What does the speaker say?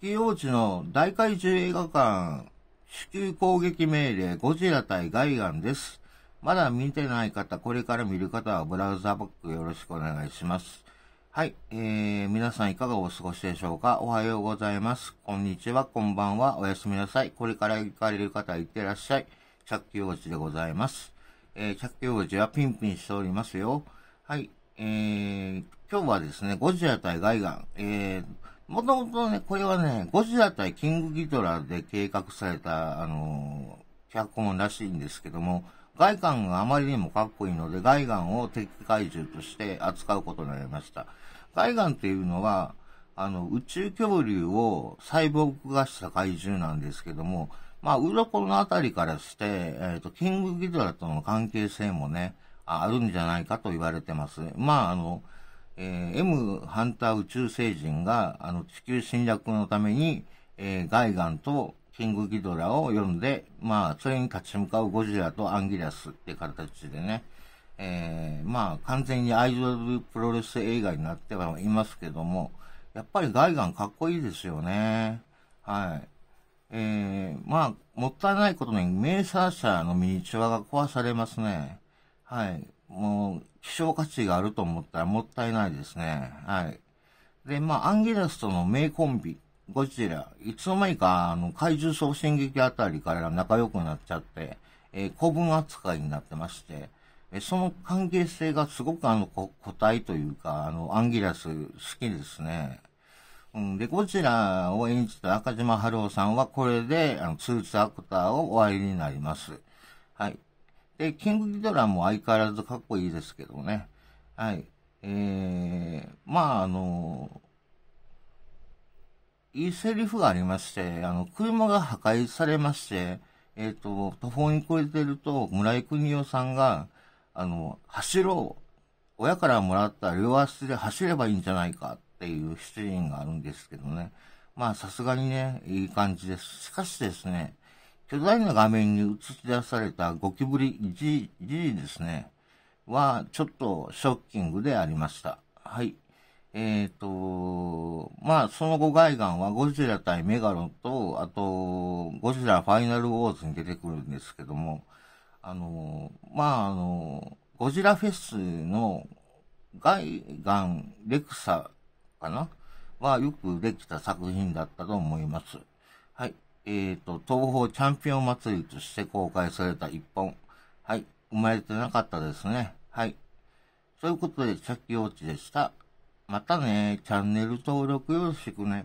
キー王子の大怪獣映画館、至急攻撃命令、ゴジラ対ガイガンです。まだ見てない方、これから見る方はブラウザバックよろしくお願いします。はい、えー、皆さんいかがお過ごしでしょうかおはようございます。こんにちは、こんばんは、おやすみなさい。これから行かれる方、行ってらっしゃい。キー王子でございます。えー、キー王子はピンピンしておりますよ。はい、えー、今日はですね、ゴジラ対ガイガン、えー、もともとね、これはね、ゴジラ対キングギドラで計画された、あのー、脚本らしいんですけども、外観があまりにもかっこいいので、外観を敵怪獣として扱うことになりました。外観っていうのは、あの、宇宙恐竜をサイボーグ化した怪獣なんですけども、まあ、鱗のあたりからして、えっ、ー、と、キングギドラとの関係性もね、あるんじゃないかと言われてます。まあ、あの、えー、M ハンター宇宙星人があの地球侵略のために、えー、ガイガンとキングギドラを読んで、まあ、それに立ち向かうゴジラとアンギラスって形でね、えー、まあ、完全にアイドルプロレス映画になってはいますけども、やっぱりガイガンかっこいいですよね。はい。えー、まあ、もったいないことに、ーサーシャのミニチュアが壊されますね。はい。もう、希少価値があると思ったらもったいないですね。はい。で、まあ、アンギラスとの名コンビ、ゴジラ、いつの間にか、あの、怪獣総進撃あたりから仲良くなっちゃって、えー、古文扱いになってまして、えー、その関係性がすごくあの、個体というか、あの、アンギラス好きですね。うん、で、ゴジラを演じた赤島春夫さんはこれで、あの、ツーツアクターを終わりになります。はい。で、キングギドラも相変わらずかっこいいですけどね。はい。えー、まあ、あの、いいセリフがありまして、あの、車が破壊されまして、えっ、ー、と、途方に暮れてると、村井邦夫さんが、あの、走ろう。親からもらった両足で走ればいいんじゃないかっていうシーンがあるんですけどね。まあ、さすがにね、いい感じです。しかしですね、巨大な画面に映し出されたゴキブリ G、G ですね、はちょっとショッキングでありました。はい。えっ、ー、と、まあ、その後外眼はゴジラ対メガロンと、あと、ゴジラファイナルウォーズに出てくるんですけども、あの、まあ、あの、ゴジラフェスの外眼レクサかなはよくできた作品だったと思います。はい。えっ、ー、と、東宝チャンピオン祭りとして公開された一本。はい。生まれてなかったですね。はい。ということで、着用地でした。またね、チャンネル登録よろしくね。